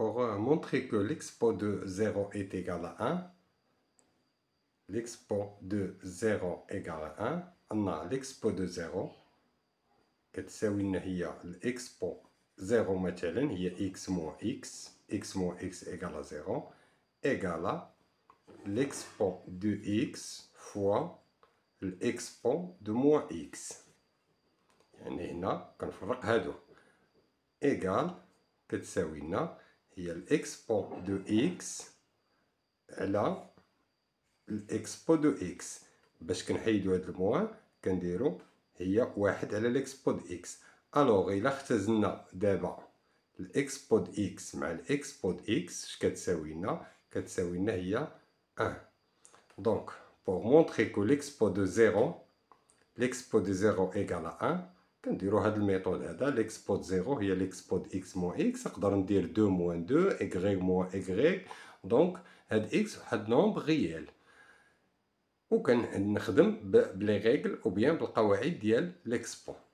pour euh, montrer que l'expo de 0 est égal à 1, l'expo de 0 est égal à 1, on a l'expo de 0, que c'est une l'expo 0, il y a x moins x, x moins x égal à 0, égale à l'expo de x fois l'expo de moins x. Et là, fait ça, que c'est l'expo de x de x على الاكسبو دو اكس باش كنحيدو هاد الموان كنديرو هي واحد على الاكسبو دو اكس الوغ الا اختزلنا دابا l'expo de x مع l'expo de x اش كتساوي لنا كتساوي لنا هي 1 donc pour montrer que l'expo de 0 l'expo de 0 égale à 1 كنديرو هاد الميثود هذا ليكسبوت زيرو هي ليكسبوت اكس موان اكس نقدر ندير دو موان دو اكغيك موان اكغيك دونك هاد اكس واحد نومب غيال وكنخدم بلي غيكل او بيان بالقواعد ديال ليكسبون